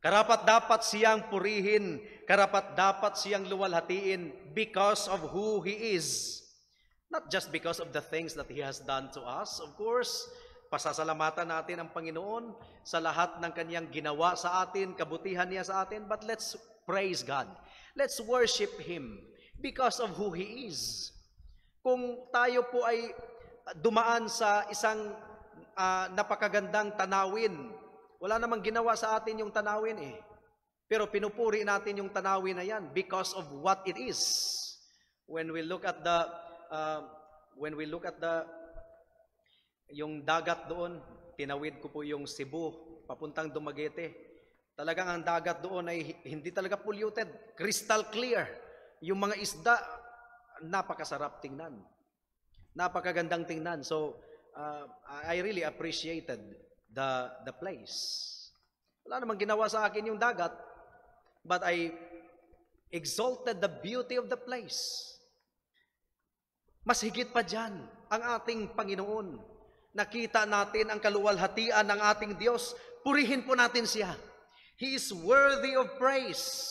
Speaker 1: Karapat dapat siyang purihin, karapat dapat siyang luwalhatiin because of who he is. Not just because of the things that he has done to us, of course. Pasasalamatan natin ang Panginoon sa lahat ng kanyang ginawa sa atin, kabutihan niya sa atin, but let's praise God. Let's worship him because of who he is. Kung tayo po ay dumaan sa isang uh, napakagandang tanawin wala namang ginawa sa atin yung tanawin eh. Pero pinupuri natin yung tanawin na yan because of what it is. When we look at the uh, when we look at the yung dagat doon, tinawid ko po yung Cebu papuntang Dumaguete. Talagang ang dagat doon ay hindi talaga polluted, crystal clear. Yung mga isda napakasarap tingnan. Napakagandang tingnan. So uh, I really appreciated the, the place. Wala namang ginawa sa akin yung dagat, but I exalted the beauty of the place. Mas higit pa dyan ang ating Panginoon. Nakita natin ang kaluwalhatian ng ating Diyos. Purihin po natin siya. He is worthy of praise.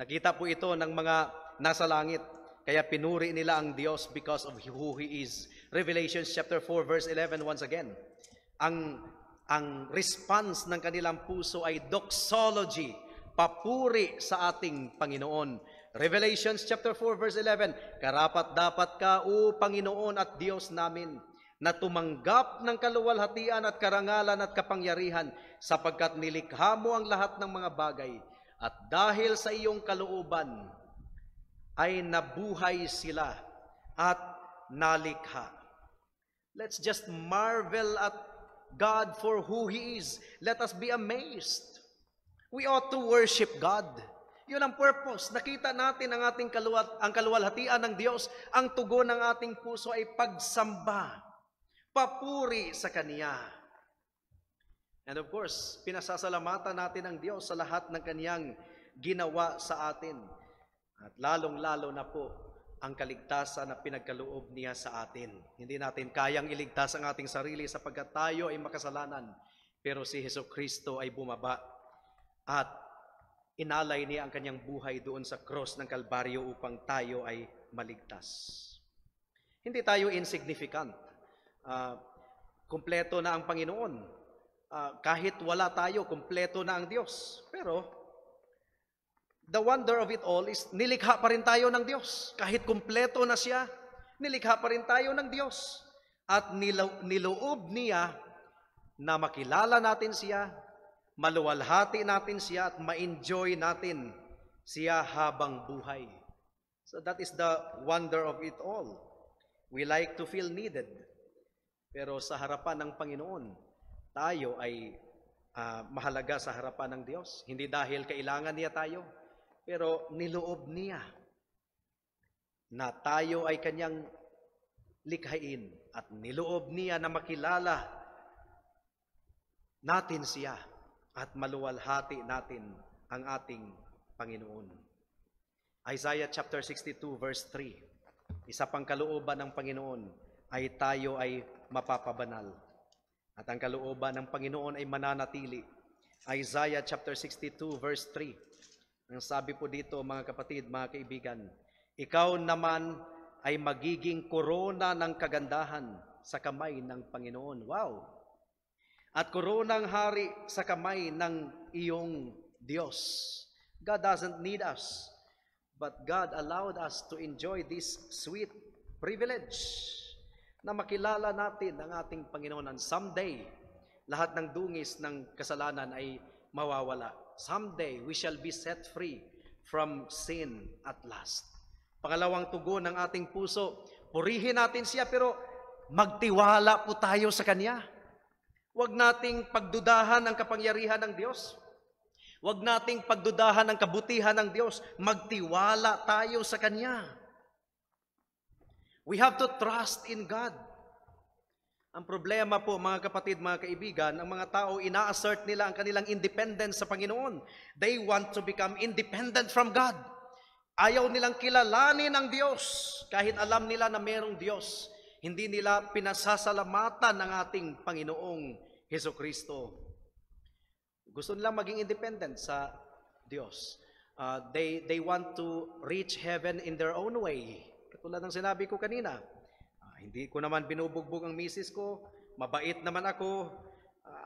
Speaker 1: Nakita po ito ng mga nasa langit. Kaya pinuri nila ang Diyos because of who He is. Revelation chapter 4 verse 11 once again. Ang ang response ng kanilang puso ay doxology, papuri sa ating Panginoon. Revelations chapter 4 verse 11, Karapat dapat ka, O Panginoon at Diyos namin, na tumanggap ng kaluwalhatian at karangalan at kapangyarihan sapagkat nilikha mo ang lahat ng mga bagay at dahil sa iyong kalooban ay nabuhay sila at nalikha. Let's just marvel at God for who He is. Let us be amazed. We ought to worship God. Yun ang purpose. Nakita natin ang ating kaluwat, ang kaluwalhatian ng Diyos. Ang tugon ng ating puso ay pagsamba, papuri sa Kaniya. And of course, pinasasalamatan natin ang Diyos sa lahat ng Kaniyang ginawa sa atin. At lalong-lalo na po ang kaligtasan na pinagkaloob niya sa atin. Hindi natin kayang iligtas ang ating sarili sapagkat tayo ay makasalanan. Pero si Heso Kristo ay bumaba at inalay niya ang kanyang buhay doon sa cross ng Kalbaryo upang tayo ay maligtas. Hindi tayo insignificant. Uh, kumpleto na ang Panginoon. Uh, kahit wala tayo, kumpleto na ang Diyos. Pero the wonder of it all is nilikha pa rin tayo ng Diyos. Kahit kumpleto na siya, nilikha pa rin tayo ng Diyos. At nilo- niloob niya na makilala natin siya, maluwalhati natin siya, at ma-enjoy natin siya habang buhay. So that is the wonder of it all. We like to feel needed. Pero sa harapan ng Panginoon, tayo ay uh, mahalaga sa harapan ng Diyos. Hindi dahil kailangan niya tayo, pero niloob niya na tayo ay kanyang likhain at niloob niya na makilala natin siya at maluwalhati natin ang ating Panginoon. Isaiah chapter 62 verse 3. Isa pang kalooban ng Panginoon ay tayo ay mapapabanal. At ang kalooban ng Panginoon ay mananatili. Isaiah chapter 62 verse 3. Ang sabi po dito mga kapatid, mga kaibigan, ikaw naman ay magiging korona ng kagandahan sa kamay ng Panginoon. Wow! At koronang hari sa kamay ng iyong Diyos. God doesn't need us, but God allowed us to enjoy this sweet privilege na makilala natin ang ating Panginoon. And someday, lahat ng dungis ng kasalanan ay mawawala. Someday, we shall be set free from sin at last. Pangalawang tugon ng ating puso, purihin natin siya pero magtiwala po tayo sa Kanya. Huwag nating pagdudahan ang kapangyarihan ng Diyos. Huwag nating pagdudahan ang kabutihan ng Diyos. Magtiwala tayo sa Kanya. We have to trust in God. Ang problema po mga kapatid, mga kaibigan, ang mga tao ina-assert nila ang kanilang independence sa Panginoon. They want to become independent from God. Ayaw nilang kilalanin ang Diyos kahit alam nila na mayroong Diyos. Hindi nila pinasasalamatan ang ating Panginoong Heso Kristo. Gusto nilang maging independent sa Diyos. Uh, they, they want to reach heaven in their own way. Katulad ng sinabi ko kanina, hindi ko naman binubugbog ang misis ko. Mabait naman ako.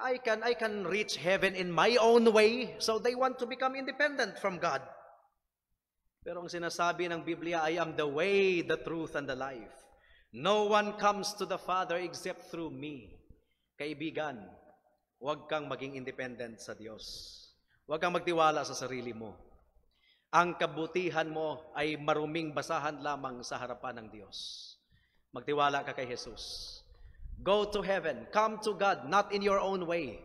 Speaker 1: I can I can reach heaven in my own way. So they want to become independent from God. Pero ang sinasabi ng Biblia, I am the way, the truth, and the life. No one comes to the Father except through me. Kaibigan, huwag kang maging independent sa Diyos. Huwag kang magtiwala sa sarili mo. Ang kabutihan mo ay maruming basahan lamang sa harapan ng Diyos. Magtiwala ka kay Jesus. Go to heaven. Come to God, not in your own way,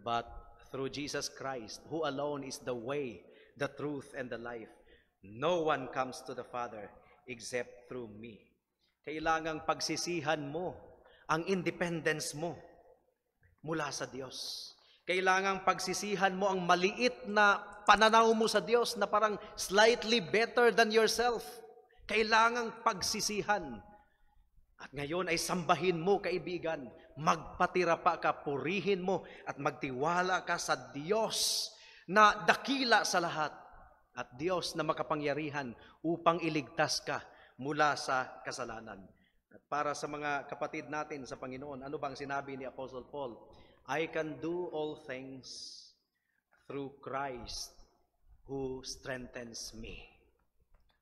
Speaker 1: but through Jesus Christ, who alone is the way, the truth, and the life. No one comes to the Father except through me. Kailangang pagsisihan mo ang independence mo mula sa Diyos. Kailangang pagsisihan mo ang maliit na pananaw mo sa Diyos na parang slightly better than yourself. Kailangang pagsisihan at ngayon ay sambahin mo, kaibigan. Magpatira pa ka, purihin mo at magtiwala ka sa Diyos na dakila sa lahat at Diyos na makapangyarihan upang iligtas ka mula sa kasalanan. At para sa mga kapatid natin sa Panginoon, ano bang sinabi ni Apostle Paul? I can do all things through Christ who strengthens me.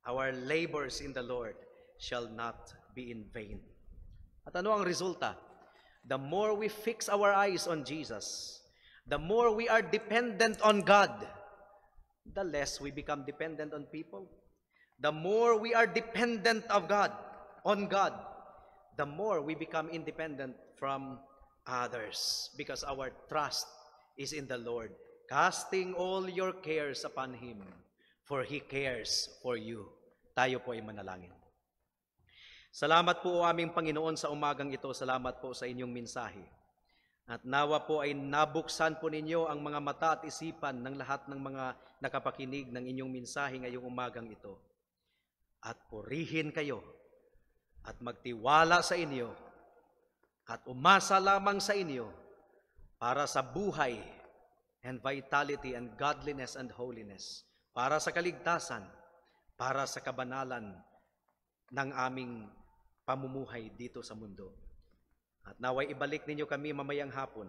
Speaker 1: Our labors in the Lord shall not be in vain. At ano ang resulta? The more we fix our eyes on Jesus, the more we are dependent on God, the less we become dependent on people. The more we are dependent of God, on God, the more we become independent from others because our trust is in the Lord, casting all your cares upon Him, for He cares for you. Tayo po ay manalangin. Salamat po o aming Panginoon sa umagang ito. Salamat po sa inyong mensahe. At nawa po ay nabuksan po ninyo ang mga mata at isipan ng lahat ng mga nakapakinig ng inyong mensahe ngayong umagang ito. At purihin kayo at magtiwala sa inyo at umasa lamang sa inyo para sa buhay and vitality and godliness and holiness, para sa kaligtasan, para sa kabanalan ng aming pamumuhay dito sa mundo. At naway ibalik ninyo kami mamayang hapon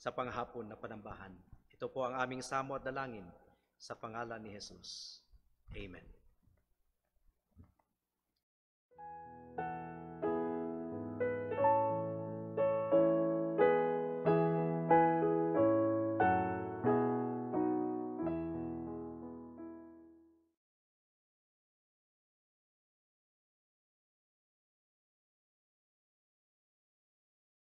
Speaker 1: sa panghapon na panambahan. Ito po ang aming samo at dalangin sa pangalan ni Jesus. Amen.